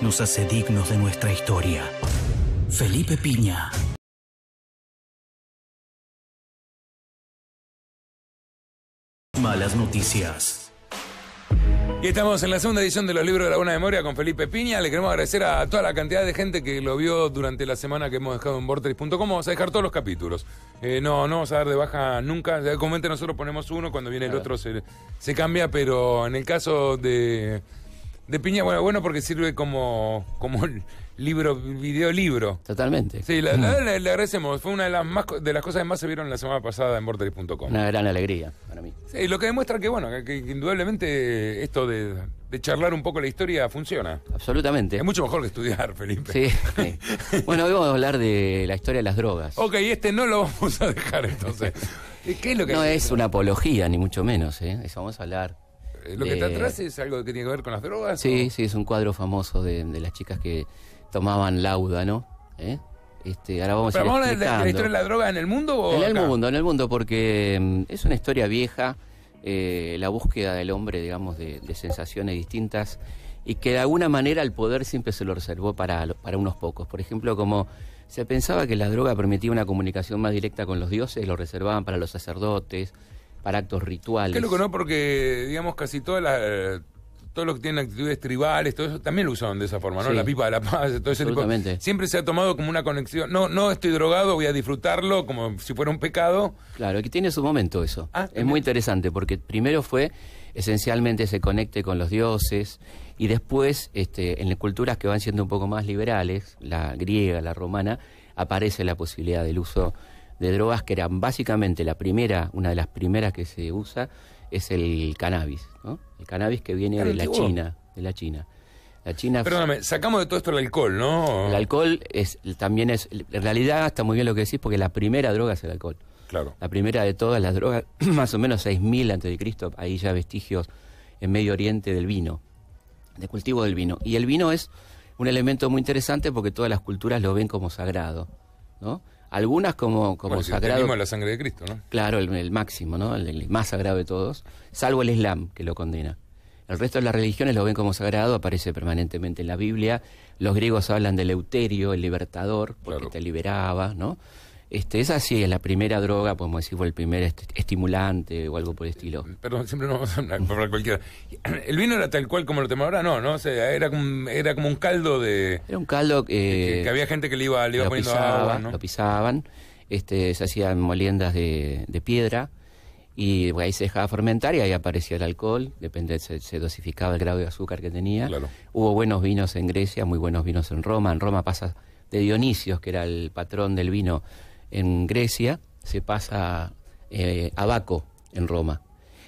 nos hace dignos de nuestra historia. Felipe Piña. Malas noticias. Y estamos en la segunda edición de los libros de la Buena Memoria con Felipe Piña. Le queremos agradecer a toda la cantidad de gente que lo vio durante la semana que hemos dejado en Vortex.com. Vamos a dejar todos los capítulos. Eh, no, no vamos a dar de baja nunca. Comente nosotros ponemos uno, cuando viene el otro se cambia, pero en el caso de de piña, bueno, bueno porque sirve como, como libro, videolibro. Totalmente. Sí, le agradecemos. Fue una de las, más, de las cosas que más se vieron la semana pasada en borderis.com. Una gran alegría para mí. Sí, lo que demuestra que, bueno, que, indudablemente esto de, charlar un poco la historia funciona. Absolutamente. Es mucho mejor que estudiar, Felipe. Sí. bueno, hoy vamos a hablar de la historia de las drogas. Ok, este no lo vamos a dejar entonces. ¿Qué es lo que No es una apología, ni mucho menos, ¿eh? Eso vamos a hablar eh, lo que está atrás es algo que tiene que ver con las drogas. Sí, sí, es un cuadro famoso de, las chicas que tomaban lauda, ¿no? ¿Eh? Este, ahora vamos a vamos a la, historia de la droga en el mundo o en el mundo en el mundo porque mm, es una historia vieja eh, la búsqueda del hombre digamos de, de, sensaciones distintas y que de alguna manera el poder siempre se lo reservó para, para unos pocos por ejemplo como se pensaba que la droga permitía una comunicación más directa con los dioses lo reservaban para los sacerdotes para actos rituales. Claro que ¿no? Porque, digamos, casi todas las eh, todos los que tienen actitudes tribales, todo eso, también lo usaron de esa forma, ¿no? La pipa de la paz, todo ese tipo. Siempre se ha tomado como una conexión. No, no estoy drogado, voy a disfrutarlo como si fuera un pecado. Claro, que tiene su momento eso. Ah, es muy interesante porque primero fue esencialmente se conecte con los dioses y después este, en las culturas que van siendo un poco más liberales, la griega, la romana, aparece la posibilidad del uso de drogas que eran básicamente la primera, una de las primeras que se usa es el cannabis, ¿no? El cannabis que viene de la China, de la China. La China Perdóname, sacamos de todo esto el alcohol, ¿no? El alcohol es también es en realidad está muy bien lo que decís porque la primera droga es el alcohol. Claro. La primera de todas las drogas, más o menos 6000 antes de Cristo, ahí ya vestigios en Medio Oriente del vino, de cultivo del vino. Y el vino es un elemento muy interesante porque todas las culturas lo ven como sagrado, ¿no? algunas como, como sagrado. la sangre de Cristo, ¿no? Claro, el, máximo, ¿no? El, más sagrado de todos, salvo el Islam, que lo condena. El resto de las religiones lo ven como sagrado, aparece permanentemente en la Biblia. Los griegos hablan del Euterio, el libertador, porque te liberaba, ¿no? Este, esa sí es la primera droga, podemos decir, o el primer estimulante o algo por el estilo. Eh, perdón, siempre no vamos a hablar cualquiera. ¿El vino era tal cual como lo tenemos ahora? No, no, o sea, era, como, era como un caldo de... Era un caldo que, había gente que le iba, le iba poniendo agua, ¿no? Lo pisaban, este, se hacían moliendas de, piedra y ahí se dejaba fermentar y ahí aparecía el alcohol, depende, se, dosificaba el grado de azúcar que tenía. Hubo buenos vinos en Grecia, muy buenos vinos en Roma. En Roma pasa de Dionisios, que era el patrón del vino en Grecia, se pasa eh, a Baco, en Roma.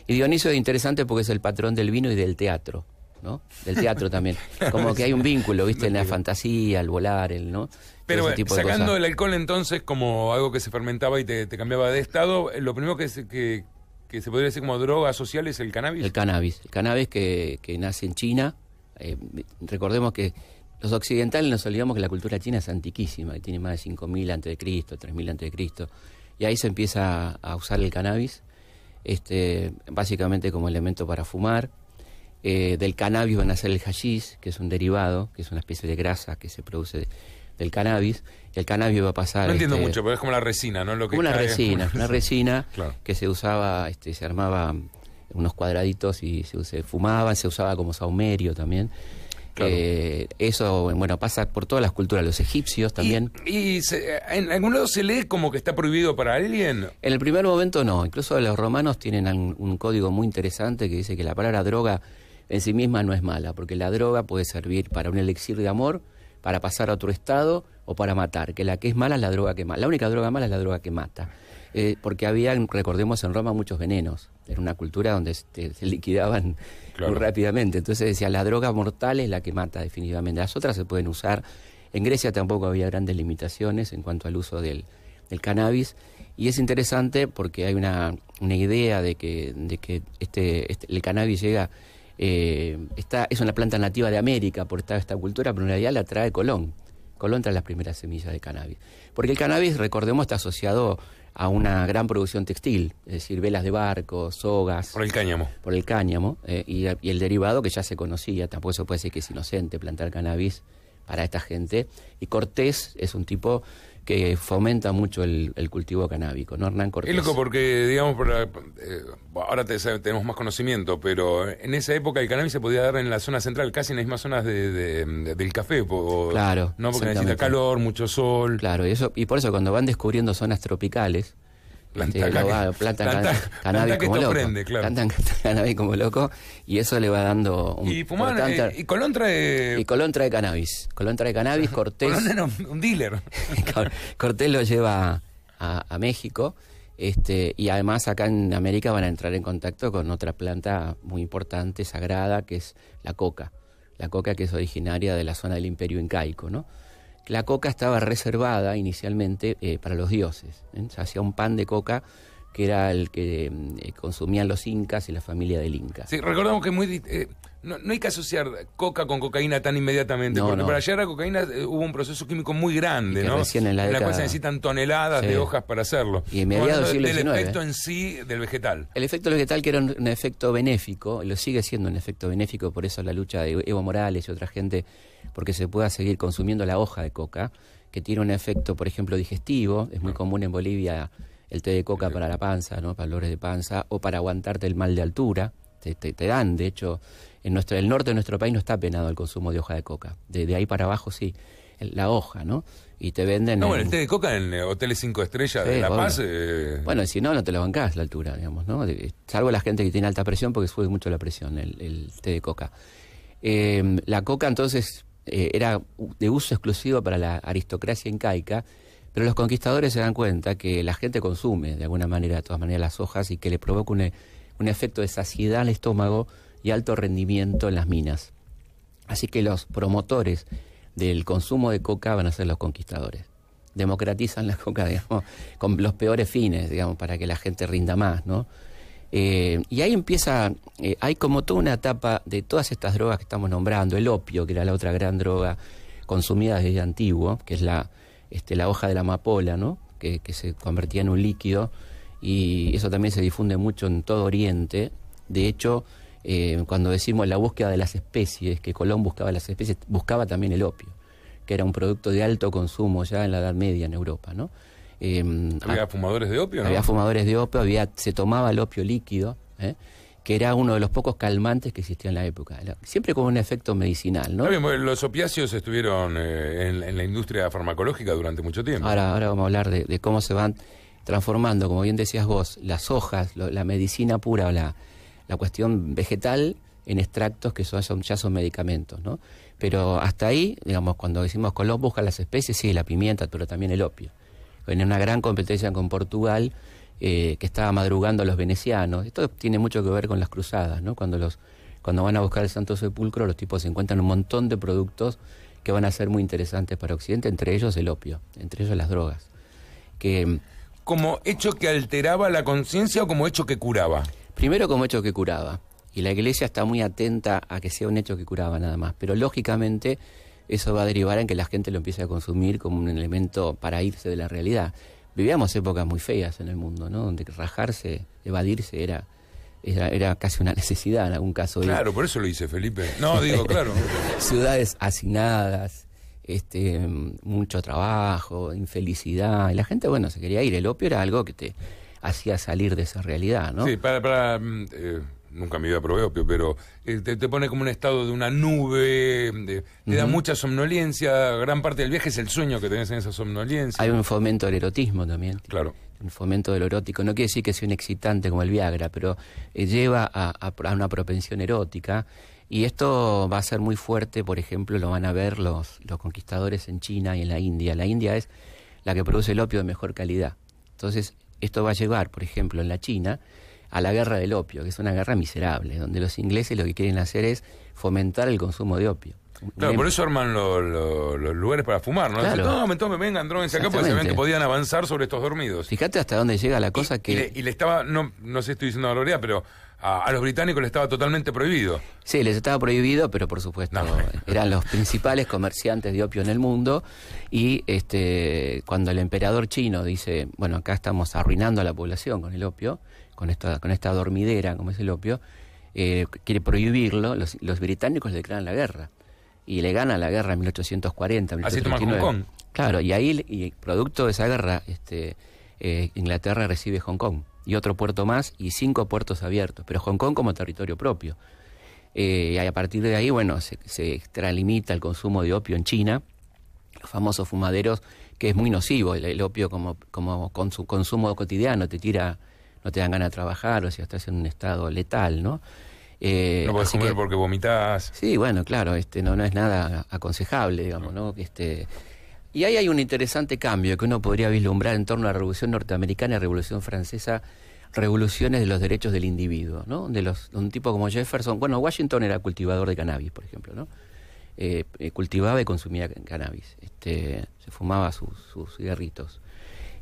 Y Dionisio es interesante porque es el patrón del vino y del teatro, ¿no? Del teatro también. Como que hay un vínculo, ¿viste? En la fantasía, el volar, el, ¿no? Pero bueno, sacando el alcohol entonces como algo que se fermentaba y te, cambiaba de estado, eh, lo primero que, se, que, se podría decir como droga social es el cannabis. El cannabis. El cannabis que, nace en China. Eh, recordemos que los occidentales nos olvidamos que la cultura china es antiquísima, que tiene más de 5.000 Cristo, 3.000 Cristo, y ahí se empieza a usar el cannabis, este, básicamente como elemento para fumar. Eh, del cannabis van a hacer el hashish, que es un derivado, que es una especie de grasa que se produce del cannabis, el cannabis va a pasar... No entiendo este, mucho, pero es como la resina, ¿no? Lo como una resina, una resina que se usaba, este, se armaba unos cuadraditos y se, fumaba, fumaban, se usaba como saumerio también. Eh, eso, bueno, pasa por todas las culturas, los egipcios también. ¿Y, en algún lado se lee como que está prohibido para alguien? En el primer momento no, incluso los romanos tienen un, código muy interesante que dice que la palabra droga en sí misma no es mala, porque la droga puede servir para un elixir de amor, para pasar a otro estado o para matar, que la que es mala es la droga que mata. La única droga mala es la droga que mata. Eh, porque había, recordemos, en Roma muchos venenos. Era una cultura donde se, liquidaban muy rápidamente. Entonces decía, la droga mortal es la que mata definitivamente. Las otras se pueden usar. En Grecia tampoco había grandes limitaciones en cuanto al uso del, cannabis. Y es interesante porque hay una, una idea de que, de que este, este el cannabis llega... Eh, está, es una planta nativa de América por esta, esta cultura, pero en realidad la trae Colón. Colón trae las primeras semillas de cannabis. Porque el cannabis, recordemos, está asociado a una gran producción textil, es decir, velas de barco, sogas. Por el cáñamo. Por el cáñamo, eh, y, y, el derivado que ya se conocía, tampoco puede decir que es inocente plantar cannabis para esta gente. Y Cortés es un tipo que fomenta mucho el, cultivo canábico, ¿no, Hernán Cortés? Es loco porque, digamos, para eh, ahora tenemos más conocimiento, pero en esa época el cannabis se podía dar en la zona central, casi en las mismas zonas de, del café. claro. No, porque necesita calor, mucho sol. Claro, y, eso, y por eso cuando van descubriendo zonas tropicales, Planta, cannabis como loco. cannabis como loco y eso le va dando un Y, eh, Colón trae. Y Colón trae cannabis. Colón trae cannabis, Cortés. un, dealer. Cortés lo lleva a, a, México. Este, y además acá en América van a entrar en contacto con otra planta muy importante, sagrada, que es la coca. La coca que es originaria de la zona del Imperio Incaico, ¿no? la coca estaba reservada inicialmente eh, para los dioses. ¿eh? Se hacía un pan de coca que era el que mm, eh, consumían los incas y la familia del inca. Sí, recordamos que muy no, hay que asociar coca con cocaína tan inmediatamente, porque para llegar a cocaína hubo un proceso químico muy grande, ¿no? en la, se necesitan toneladas de hojas para hacerlo. Y en mediados del efecto en sí del vegetal. El efecto vegetal que era un, un efecto benéfico, lo sigue siendo un efecto benéfico, por eso la lucha de Evo Morales y otra gente porque se pueda seguir consumiendo la hoja de coca, que tiene un efecto, por ejemplo, digestivo. Es muy común en Bolivia el té de coca para la panza, ¿no? para dolores de panza, o para aguantarte el mal de altura. Te, dan, de hecho, en nuestro, el norte de nuestro país no está penado el consumo de hoja de coca. De, ahí para abajo sí, la hoja, ¿no? Y te venden... No, el, té de coca en eh, hoteles cinco estrellas de La Paz... Eh, bueno, si no, no te lo bancás la altura, digamos, ¿no? Salvo la gente que tiene alta presión porque sube mucho la presión el, té de coca. Eh, la coca entonces eh, era de uso exclusivo para la aristocracia incaica, pero los conquistadores se dan cuenta que la gente consume de alguna manera, de todas maneras, las hojas y que le provoca un, un efecto de saciedad al estómago y alto rendimiento en las minas. Así que los promotores del consumo de coca van a ser los conquistadores. Democratizan la coca, digamos, con los peores fines, digamos, para que la gente rinda más, ¿no? Eh, y ahí empieza, eh, hay como toda una etapa de todas estas drogas que estamos nombrando, el opio, que era la otra gran droga consumida desde antiguo, que es la, este, la hoja de la amapola, ¿no? que, se convertía en un líquido, y eso también se difunde mucho en todo Oriente. De hecho, eh, cuando decimos la búsqueda de las especies, que Colón buscaba las especies, buscaba también el opio, que era un producto de alto consumo ya en la Edad Media en Europa, ¿no? Eh, había ah, fumadores de opio, Había fumadores de opio, había, se tomaba el opio líquido, eh, que era uno de los pocos calmantes que existía en la época. Siempre con un efecto medicinal, ¿no? los opiáceos estuvieron eh, en, la industria farmacológica durante mucho tiempo. Ahora, ahora vamos a hablar de, cómo se van transformando, como bien decías vos, las hojas, la medicina pura o la, cuestión vegetal en extractos que son, ya son medicamentos, ¿no? Pero hasta ahí, digamos, cuando decimos Colón busca las especies, sí, la pimienta, pero también el opio. En una gran competencia con Portugal, eh, que estaba madrugando a los venecianos. Esto tiene mucho que ver con las cruzadas, ¿no? Cuando, los, cuando van a buscar el Santo Sepulcro, los tipos encuentran un montón de productos que van a ser muy interesantes para Occidente, entre ellos el opio, entre ellos las drogas. Que, mm, ¿Como hecho que alteraba la conciencia o como hecho que curaba? Primero como hecho que curaba. Y la iglesia está muy atenta a que sea un hecho que curaba nada más. Pero lógicamente eso va a derivar en que la gente lo empiece a consumir como un elemento para irse de la realidad. Vivíamos épocas muy feas en el mundo, ¿no? Donde rajarse, evadirse era era, casi una necesidad en algún caso. Claro, por eso lo hice, Felipe. No, digo, claro. Ciudades asignadas, este, mucho trabajo, infelicidad. Y la gente, bueno, se quería ir. El opio era algo que te hacía salir de esa realidad, ¿no? Sí, para, mm, eh, nunca me a probé opio, pero eh, te, pone como un estado de una nube, te da mucha somnolencia, gran parte del viaje es el sueño que tenés en esa somnolencia. Hay un fomento del erotismo también. Claro. Un fomento del erótico. No quiere decir que sea un excitante como el Viagra, pero eh, lleva a, una propensión erótica. Y esto va a ser muy fuerte, por ejemplo, lo van a ver los, los conquistadores en China y en la India. La India es la que produce el opio de mejor calidad. Entonces, esto va a llevar, por ejemplo, en la China, a la guerra del opio, que es una guerra miserable, donde los ingleses lo que quieren hacer es fomentar el consumo de opio. Claro, por eso arman los lugares para fumar, ¿no? no, me vengan, drones acá porque ven que podían avanzar sobre estos dormidos. Fíjate hasta dónde llega la cosa que. Y le, estaba, no, no sé si estoy diciendo la gloria, pero a, los británicos les estaba totalmente prohibido. Sí, les estaba prohibido, pero por supuesto eran los principales comerciantes de opio en el mundo. Y este, cuando el emperador chino dice, bueno, acá estamos arruinando a la población con el opio, con esta, con esta dormidera, como es el opio, eh, quiere prohibirlo, los, británicos le declaran la guerra. Y le gana la guerra en 1840. Así toma Hong Kong. Claro, y ahí, y producto de esa guerra, este, eh, Inglaterra recibe Hong Kong y otro puerto más y cinco puertos abiertos, pero Hong Kong como territorio propio. Eh, y a partir de ahí, bueno, se, extralimita el consumo de opio en China, los famosos fumaderos, que es muy nocivo el, el opio como, como con su consumo cotidiano, te tira no te dan ganas de trabajar, o sea, estás en un estado letal, ¿no? Eh, no puedes comer porque vomitas. Sí, bueno, claro, este, no, no es nada aconsejable, digamos, ¿no? Este, y ahí hay un interesante cambio que uno podría vislumbrar en torno a la Revolución Norteamericana y la Revolución Francesa, revoluciones de los derechos del individuo, ¿no? De los, un tipo como Jefferson, bueno, Washington era cultivador de cannabis, por ejemplo, ¿no? Eh, eh, cultivaba y consumía cannabis, este, se fumaba sus cigarritos.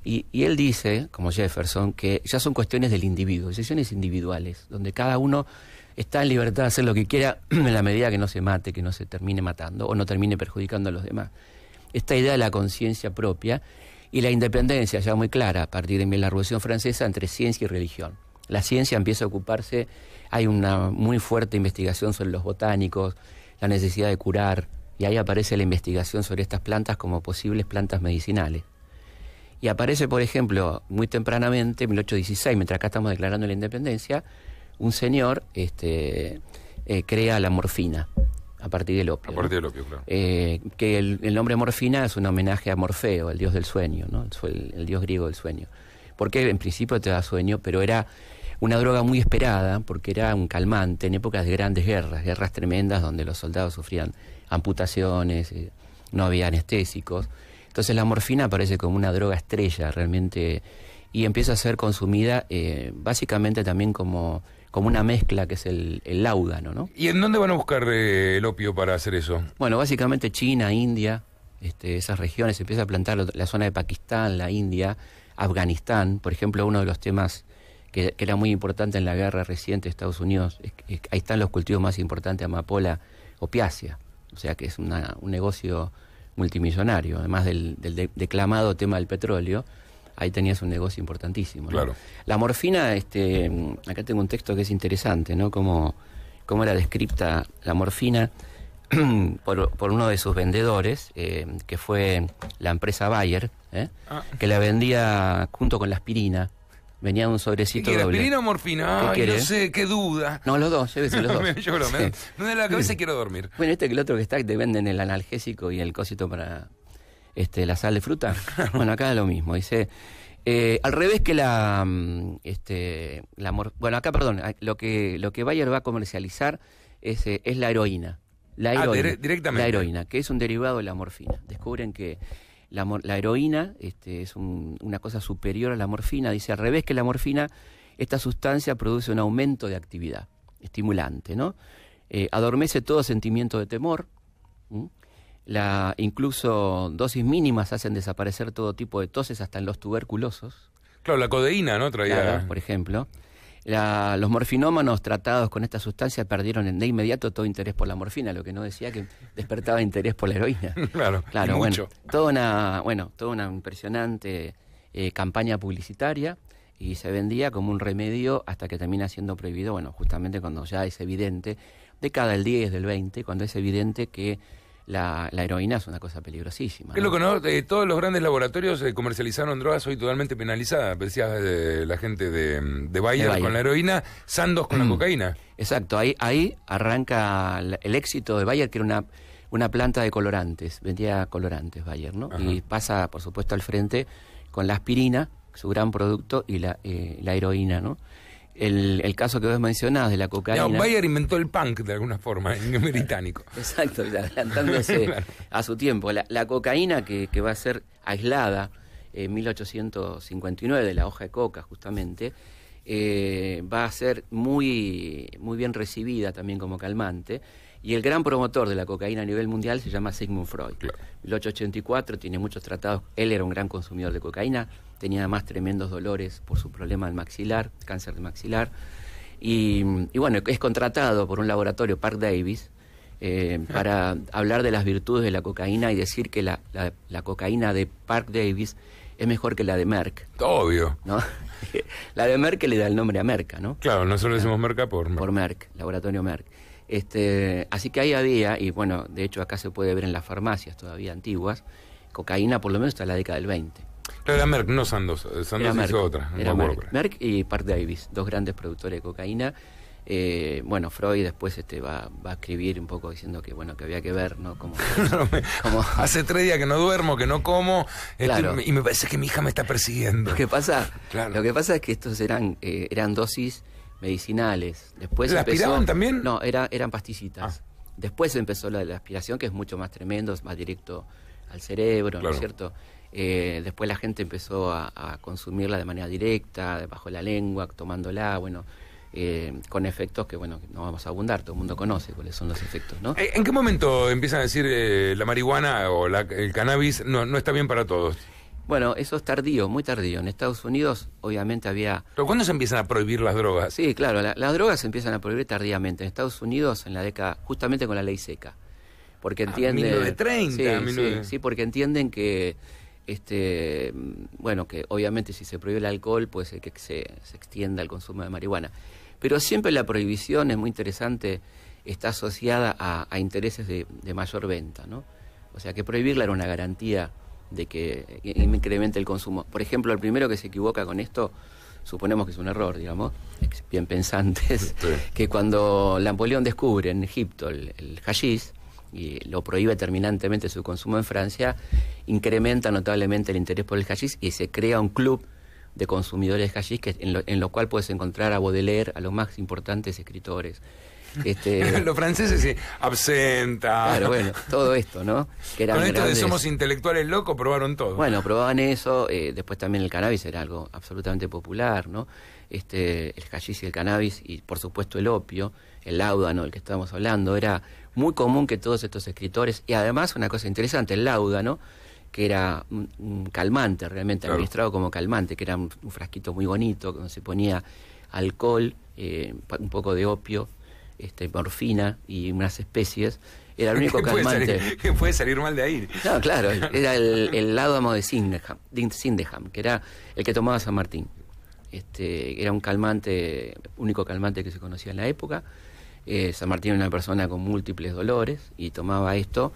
Y, él dice, como Jefferson, que ya son cuestiones del individuo, decisiones individuales, donde cada uno está en libertad de hacer lo que quiera en la medida que no se mate, que no se termine matando o no termine perjudicando a los demás. Esta idea de la conciencia propia y la independencia, ya muy clara, a partir de la Revolución Francesa, entre ciencia y religión. La ciencia empieza a ocuparse, hay una muy fuerte investigación sobre los botánicos, la necesidad de curar, y ahí aparece la investigación sobre estas plantas como posibles plantas medicinales. Y aparece, por ejemplo, muy tempranamente, en 1816, mientras acá estamos declarando la independencia, un señor este, eh, crea la morfina a partir del opio. A partir del opio, claro. Eh, que el, nombre morfina es un homenaje a Morfeo, el dios del sueño, ¿no? el, el dios griego del sueño. Porque en principio te da sueño, pero era una droga muy esperada porque era un calmante en épocas de grandes guerras, guerras tremendas donde los soldados sufrían amputaciones, eh, no había anestésicos. Entonces la morfina aparece como una droga estrella realmente y empieza a ser consumida eh, básicamente también como, como una mezcla que es el, el ¿no? ¿Y en dónde van a buscar eh, el opio para hacer eso? Bueno, básicamente China, India, este, esas regiones, empieza a plantar la zona de Pakistán, la India, Afganistán, por ejemplo, uno de los temas que, era muy importante en la guerra reciente de Estados Unidos, ahí están los cultivos más importantes, amapola, opiácea, o sea que es un negocio multimillonario, además del, declamado tema del petróleo, ahí tenías un negocio importantísimo. La morfina, este, acá tengo un texto que es interesante, ¿no? Cómo, era descripta la morfina por, uno de sus vendedores, eh, que fue la empresa Bayer, ¿eh? ah. que la vendía junto con la aspirina Venía un sobrecito ¿Qué o morfina? no sé, qué duda. No, los dos, llévese los dos. Yo lo sí. la cabeza quiero dormir. Bueno, este que el otro que está, te venden el analgésico y el cosito para este, la sal de fruta. bueno, acá es lo mismo. Dice, eh, al revés que la, mm, este, la mor bueno, acá, perdón, lo que, lo que Bayer va a comercializar es, eh, es la heroína. La ah, heroína, directamente. la heroína, que es un derivado de la morfina. Descubren que la, la heroína este, es una cosa superior a la morfina. Dice al revés que la morfina, esta sustancia produce un aumento de actividad estimulante, ¿no? Eh, adormece todo sentimiento de temor. La, incluso dosis mínimas hacen desaparecer todo tipo de toses, hasta en los tuberculosos. Claro, la codeína, ¿no? Traía. por ejemplo los morfinómanos tratados con esta sustancia perdieron de inmediato todo interés por la morfina, lo que no decía que despertaba interés por la heroína. Claro, claro bueno, toda una, bueno, toda una impresionante eh, campaña publicitaria y se vendía como un remedio hasta que termina siendo prohibido, bueno, justamente cuando ya es evidente, década del 10, del 20, cuando es evidente que la, heroína es una cosa peligrosísima. Es lo que ¿no? Eh, todos los grandes laboratorios eh, comercializaron drogas hoy totalmente penalizadas. Decías eh, la gente de, de, Bayer con la heroína, Sandos con la mm. cocaína. Exacto, ahí, ahí arranca el, éxito de Bayer, que era una, una planta de colorantes, vendía colorantes Bayer, ¿no? Y pasa, por supuesto, al frente con la aspirina, su gran producto, y la, la heroína, ¿no? el, el, caso que vos mencionás de la cocaína. No, Bayer inventó el punk de alguna forma, en británico. Exacto, adelantándose a su tiempo. La, cocaína que, va a ser aislada en 1859 de la hoja de coca, justamente, eh, va a ser muy, muy bien recibida también como calmante. Y el gran promotor de la cocaína a nivel mundial se llama Sigmund Freud. el 884 tiene muchos tratados. Él era un gran consumidor de cocaína, tenía además tremendos dolores por su problema del maxilar, cáncer de maxilar. Y, bueno, es contratado por un laboratorio, Park Davis, eh, para hablar de las virtudes de la cocaína y decir que la, la, cocaína de Park Davis es mejor que la de Merck. Obvio. ¿no? la de Merck le da el nombre a Merck, ¿no? Claro, nosotros decimos Merck por Merck. Por Merck, laboratorio Merck. Este, así que ahí había, y bueno, de hecho acá se puede ver en las farmacias todavía antiguas, cocaína por lo menos hasta la década del 20. era Merck, no Sandoz. Eh, Sandoz Merck, hizo otra. Era Merck, y Park Davis, dos grandes productores de cocaína. Eh, bueno, Freud después este, va, va, a escribir un poco diciendo que bueno que había que ver, ¿no? Como, Hace tres días que no duermo, que no como, este, y me parece que mi hija me está persiguiendo. Lo que pasa, lo que pasa es que estos eran, eh, eran dosis medicinales. Después ¿La empezó, también? No, era, eran pastillitas. Ah. Después empezó la, la, aspiración, que es mucho más tremendo, es más directo al cerebro, ¿no es cierto? Eh, después la gente empezó a, consumirla de manera directa, bajo la lengua, tomándola, bueno, eh, con efectos que, bueno, no vamos a abundar, todo el mundo conoce cuáles son los efectos, ¿no? Eh, ¿En qué momento empiezan a decir eh, la marihuana o el cannabis no está bien para todos? Bueno, eso es tardío, muy tardío. En Estados Unidos, obviamente, había. ¿Pero cuándo se empiezan a prohibir las drogas? Sí, claro, las drogas se empiezan a prohibir tardíamente. En Estados Unidos, en la década, justamente con la ley seca. Porque ah, entienden. 1930, sí, sí, sí, porque entienden que. Este, bueno, que obviamente si se prohíbe el alcohol, pues eh, que se, extienda el consumo de marihuana. Pero siempre la prohibición es muy interesante, está asociada a, intereses de, mayor venta, ¿no? O sea que prohibirla era una garantía de que incremente el consumo. Por ejemplo, el primero que se equivoca con esto, suponemos que es un error, digamos, bien pensantes, que cuando Napoleón descubre en Egipto el, el y lo prohíbe terminantemente su consumo en Francia, incrementa notablemente el interés por el hashish y se crea un club de consumidores de hashish en lo, en, lo, cual puedes encontrar a Baudelaire, a los más importantes escritores. Este... Los franceses se absenta. Claro, bueno, todo esto, ¿no? Con esto de somos intelectuales locos, probaron todo. Bueno, probaban eso. Eh, después también el cannabis era algo absolutamente popular, ¿no? Este, el hashish y el cannabis, y por supuesto el opio, el laudano, el que estábamos hablando, era muy común que todos estos escritores, y además una cosa interesante, el laudano que era un, calmante realmente, administrado como calmante, que era un, frasquito muy bonito, donde se ponía alcohol, eh, un poco de opio este, morfina y unas especies, era el único calmante. que puede salir mal de ahí? No, claro, era el, el de Sindeham, que era el que tomaba San Martín. Este, era un calmante, único calmante que se conocía en la época. Eh, San Martín era una persona con múltiples dolores y tomaba esto,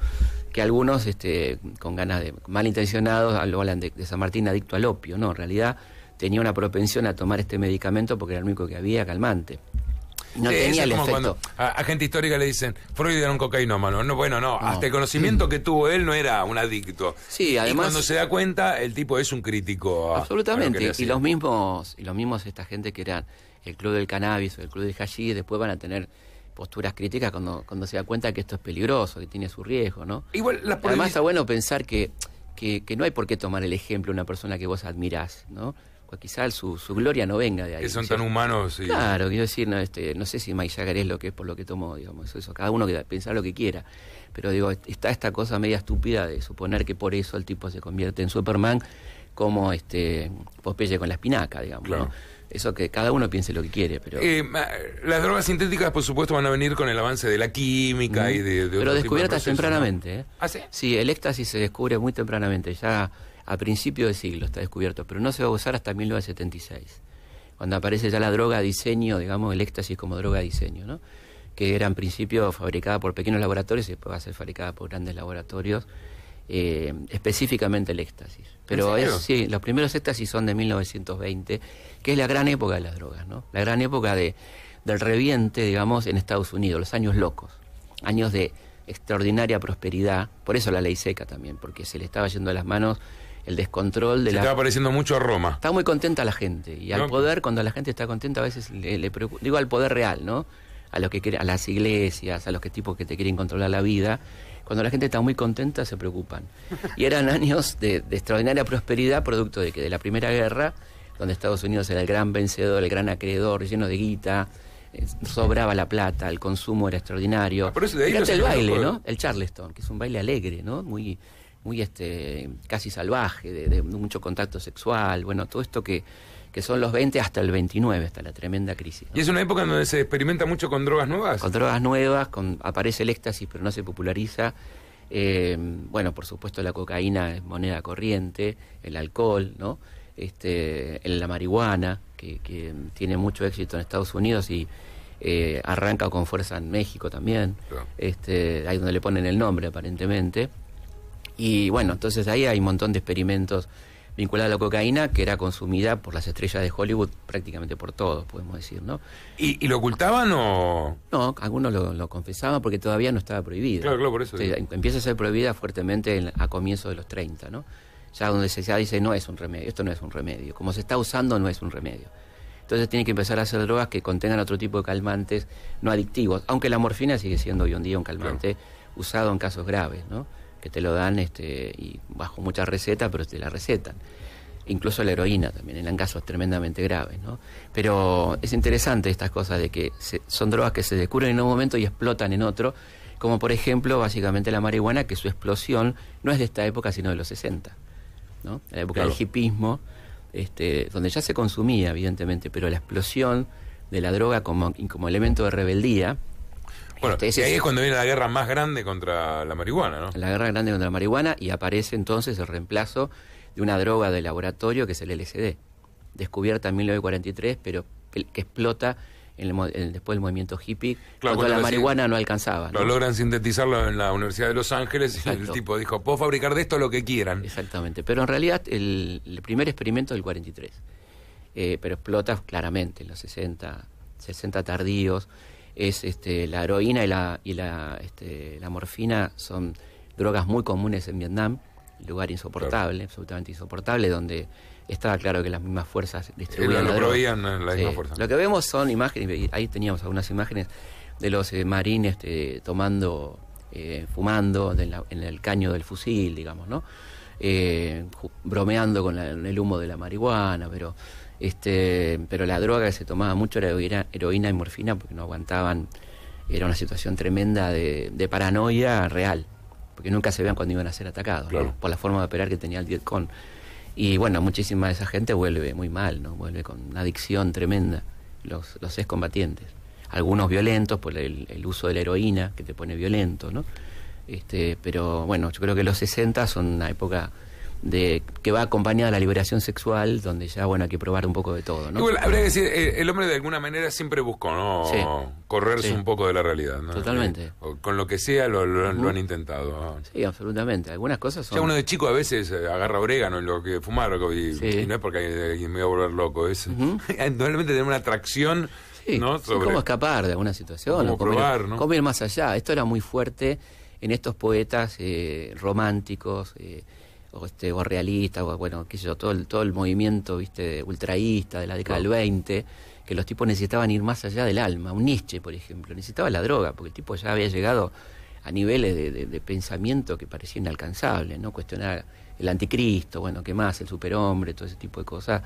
que algunos este, con ganas de malintencionados hablan de, de San Martín adicto al opio, no, en realidad tenía una propensión a tomar este medicamento porque era el único que había calmante. No a, gente histórica le dicen, Freud era un cocainómano. No, bueno, no, hasta el conocimiento que tuvo él no era un adicto. Sí, además. Y cuando se da cuenta, el tipo es un crítico. absolutamente. y los mismos, y los mismos esta gente que eran el club del cannabis o el club del hashish, después van a tener posturas críticas cuando, cuando se da cuenta que esto es peligroso, que tiene su riesgo, ¿no? Igual, Además está bueno pensar que, que, que no hay por qué tomar el ejemplo de una persona que vos admirás, ¿no? Quizá pues, quizás su, gloria no venga de ahí. Que son tan humanos. Claro, quiero decir, no, este, no sé si Mike es lo que es por lo que tomó, digamos, eso, cada uno que pensar lo que quiera. Pero digo, está esta cosa media estúpida de suponer que por eso el tipo se convierte en Superman como este Popeye con la espinaca, digamos. ¿no? Eso que cada uno piense lo que quiere, pero... Eh, las drogas sintéticas, por supuesto, van a venir con el avance de la química y de... pero descubiertas tempranamente, ¿eh? ¿Ah, sí? Sí, el éxtasis se descubre muy tempranamente, ya a principios de siglo, está descubierto, pero no se va a usar hasta 1976, cuando aparece ya la droga diseño, digamos, el éxtasis como droga diseño, ¿no? que era en principio fabricada por pequeños laboratorios y después va a ser fabricada por grandes laboratorios, eh, específicamente el éxtasis. Pero sí, los primeros éxtasis son de 1920, que es la gran época de las drogas, ¿no? la gran época de, del reviente, digamos, en Estados Unidos, los años locos, años de extraordinaria prosperidad, por eso la ley seca también, porque se le estaba yendo a las manos el descontrol de Se Estaba pareciendo mucho a Roma. Está muy contenta la gente. Y al poder, cuando la gente está contenta, a veces le, preocupa, digo al poder real, ¿no? A, los que, a las iglesias, a los que tipos que te quieren controlar la vida. Cuando la gente está muy contenta, se preocupan. Y eran años de, extraordinaria prosperidad, producto de que de la Primera Guerra, donde Estados Unidos era el gran vencedor, el gran acreedor, lleno de guita, eh, sobraba la plata, el consumo era extraordinario. el baile, ¿no? El Charleston, que es un baile alegre, ¿no? Muy muy este, casi salvaje, de, mucho contacto sexual, bueno, todo esto que, son los 20 hasta el 29, hasta la tremenda crisis. ¿Y es una época donde se experimenta mucho con drogas nuevas? Con drogas nuevas, con, aparece el éxtasis pero no se populariza. Eh, bueno, por supuesto la cocaína es moneda corriente, el alcohol, ¿no? Este, la marihuana, que, tiene mucho éxito en Estados Unidos y eh, arranca con fuerza en México también. Este, ahí donde le ponen el nombre aparentemente. Y bueno, entonces ahí hay un montón de experimentos vinculados a la cocaína, que era consumida por las estrellas de Hollywood, prácticamente por todos, podemos decir, ¿no? ¿Y, lo ocultaban o...? No, algunos lo, confesaban porque todavía no estaba prohibido. Claro, claro, por eso. empieza a ser prohibida fuertemente a comienzos de los 30, ¿no? Ya donde se ya dice, no es un remedio, esto no es un remedio. Como se está usando, no es un remedio. Entonces tiene que empezar a hacer drogas que contengan otro tipo de calmantes no adictivos, aunque la morfina sigue siendo hoy en día un calmante usado en casos graves, ¿no? que te lo dan este, y bajo muchas recetas, pero te la recetan. Incluso la heroína también, eran casos tremendamente graves. ¿no? Pero es interesante estas cosas de que son drogas que se descubren en un momento y explotan en otro, como por ejemplo básicamente la marihuana, que su explosión no es de esta época, sino de los 60, ¿no? la época del hipismo, este, donde ya se consumía, evidentemente, pero la explosión de la droga como, como elemento de rebeldía, bueno, este, y ahí es cuando viene la guerra más grande contra la marihuana, ¿no? La guerra grande contra la marihuana y aparece entonces el reemplazo de una droga de laboratorio que es el LSD, descubierta en 1943, pero que explota después del movimiento hippie, cuando, la marihuana no alcanzaba. ¿no? Lo logran sintetizarlo en la Universidad de Los Ángeles y el tipo dijo, puedo fabricar de esto lo que quieran. Exactamente, pero en realidad el, primer experimento es del 43, eh, pero explota claramente en los 60, 60 tardíos es este, la heroína y la, y la, este, la morfina son drogas muy comunes en Vietnam, lugar insoportable, absolutamente insoportable, donde estaba claro que las mismas fuerzas eh, distribuían. Lo, eh, Lo que vemos son imágenes, ahí teníamos algunas imágenes de los eh, marines este, tomando, fumando en el caño del fusil, digamos, ¿no? bromeando con el humo de la marihuana, pero este, pero la droga que se tomaba mucho era heroína, y morfina porque no aguantaban. Era una situación tremenda de, paranoia real, porque nunca se vean cuando iban a ser atacados, por la forma de operar que tenía el DietCon. Y bueno, muchísima de esa gente vuelve muy mal, ¿no? Vuelve con una adicción tremenda, los, los excombatientes. Algunos violentos por el, uso de la heroína, que te pone violento, ¿no? Este, pero bueno, yo creo que los 60 son una época de que va acompañada de la liberación sexual, donde ya, bueno, hay que probar un poco de todo, ¿no? habría que decir, eh, el hombre de alguna manera siempre buscó, ¿no? Correrse un poco de la realidad, Totalmente. con lo que sea lo, han intentado. Sí, absolutamente. Algunas cosas son... Ya uno de chico a veces eh, agarra orégano y lo que fumar, y, no es porque me voy a volver loco, es... normalmente tener una atracción... ¿no? cómo escapar de alguna situación. Cómo probar, ir más allá. Esto era muy fuerte en estos poetas eh, románticos o, este, o realista, o bueno, qué sé yo, todo el, todo el movimiento, viste, ultraísta de la década del 20, que los tipos necesitaban ir más allá del alma. Un Nietzsche, por ejemplo, necesitaba la droga, porque el tipo ya había llegado a niveles de, pensamiento que parecía inalcanzable, ¿no? Cuestionar el anticristo, bueno, qué más, el superhombre, todo ese tipo de cosas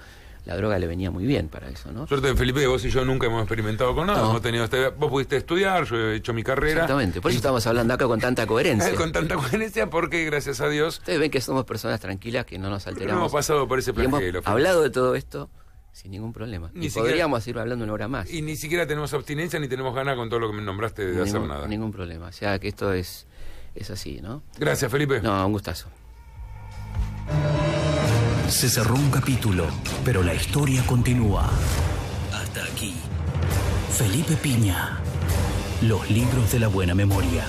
la droga le venía muy bien para eso, ¿no? Suerte Felipe vos y yo nunca hemos experimentado con nada, tenido este- vos pudiste estudiar, yo he hecho mi carrera. Exactamente, por eso estamos hablando acá con tanta coherencia. con tanta coherencia porque gracias a Dios. Ustedes ven que somos personas tranquilas que no nos alteramos. hemos pasado por ese hemos hablado de todo esto sin ningún problema. Ni y podríamos ir hablando una hora más. Y ni siquiera tenemos abstinencia ni tenemos ganas con todo lo que me nombraste de hacer nada. Ningún problema. O sea que esto es, es así, ¿no? Gracias, Felipe. No, un gustazo. Se cerró un capítulo, pero la historia continúa. Hasta aquí. Felipe Piña. Los libros de la buena memoria.